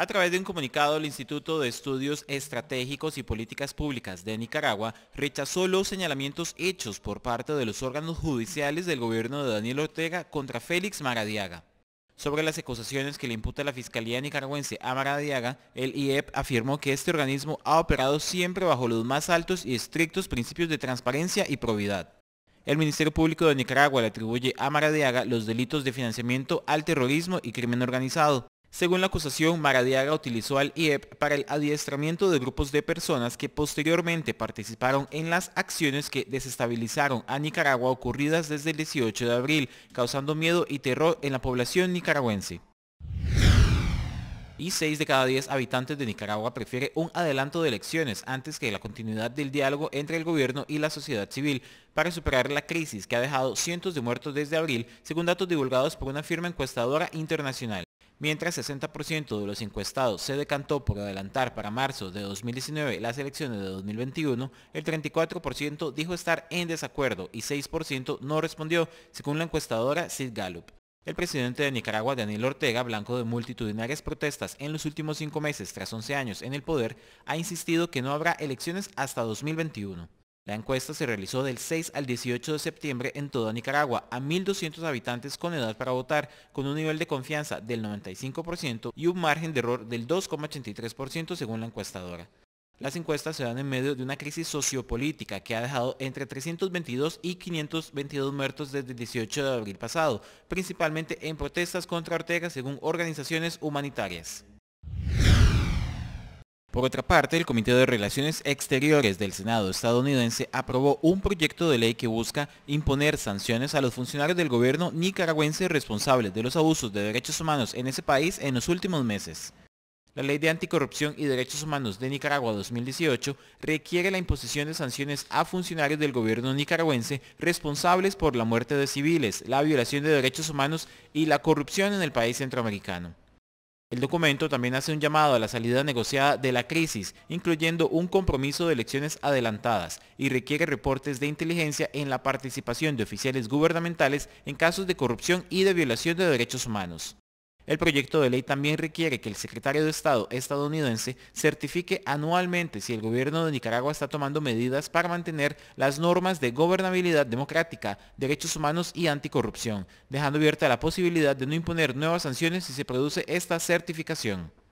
A través de un comunicado, el Instituto de Estudios Estratégicos y Políticas Públicas de Nicaragua rechazó los señalamientos hechos por parte de los órganos judiciales del gobierno de Daniel Ortega contra Félix Maradiaga. Sobre las acusaciones que le imputa la Fiscalía nicaragüense a Maradiaga, el IEP afirmó que este organismo ha operado siempre bajo los más altos y estrictos principios de transparencia y probidad. El Ministerio Público de Nicaragua le atribuye a Maradiaga los delitos de financiamiento al terrorismo y crimen organizado, según la acusación, Maradiaga utilizó al IEP para el adiestramiento de grupos de personas que posteriormente participaron en las acciones que desestabilizaron a Nicaragua ocurridas desde el 18 de abril, causando miedo y terror en la población nicaragüense y 6 de cada 10 habitantes de Nicaragua prefiere un adelanto de elecciones antes que la continuidad del diálogo entre el gobierno y la sociedad civil para superar la crisis que ha dejado cientos de muertos desde abril, según datos divulgados por una firma encuestadora internacional. Mientras 60% de los encuestados se decantó por adelantar para marzo de 2019 las elecciones de 2021, el 34% dijo estar en desacuerdo y 6% no respondió, según la encuestadora Sid Gallup. El presidente de Nicaragua, Daniel Ortega, blanco de multitudinarias protestas en los últimos cinco meses tras 11 años en el poder, ha insistido que no habrá elecciones hasta 2021. La encuesta se realizó del 6 al 18 de septiembre en toda Nicaragua a 1.200 habitantes con edad para votar, con un nivel de confianza del 95% y un margen de error del 2,83% según la encuestadora. Las encuestas se dan en medio de una crisis sociopolítica que ha dejado entre 322 y 522 muertos desde el 18 de abril pasado, principalmente en protestas contra Ortega según organizaciones humanitarias. Por otra parte, el Comité de Relaciones Exteriores del Senado estadounidense aprobó un proyecto de ley que busca imponer sanciones a los funcionarios del gobierno nicaragüense responsables de los abusos de derechos humanos en ese país en los últimos meses. La Ley de Anticorrupción y Derechos Humanos de Nicaragua 2018 requiere la imposición de sanciones a funcionarios del gobierno nicaragüense responsables por la muerte de civiles, la violación de derechos humanos y la corrupción en el país centroamericano. El documento también hace un llamado a la salida negociada de la crisis, incluyendo un compromiso de elecciones adelantadas y requiere reportes de inteligencia en la participación de oficiales gubernamentales en casos de corrupción y de violación de derechos humanos. El proyecto de ley también requiere que el secretario de Estado estadounidense certifique anualmente si el gobierno de Nicaragua está tomando medidas para mantener las normas de gobernabilidad democrática, derechos humanos y anticorrupción, dejando abierta la posibilidad de no imponer nuevas sanciones si se produce esta certificación.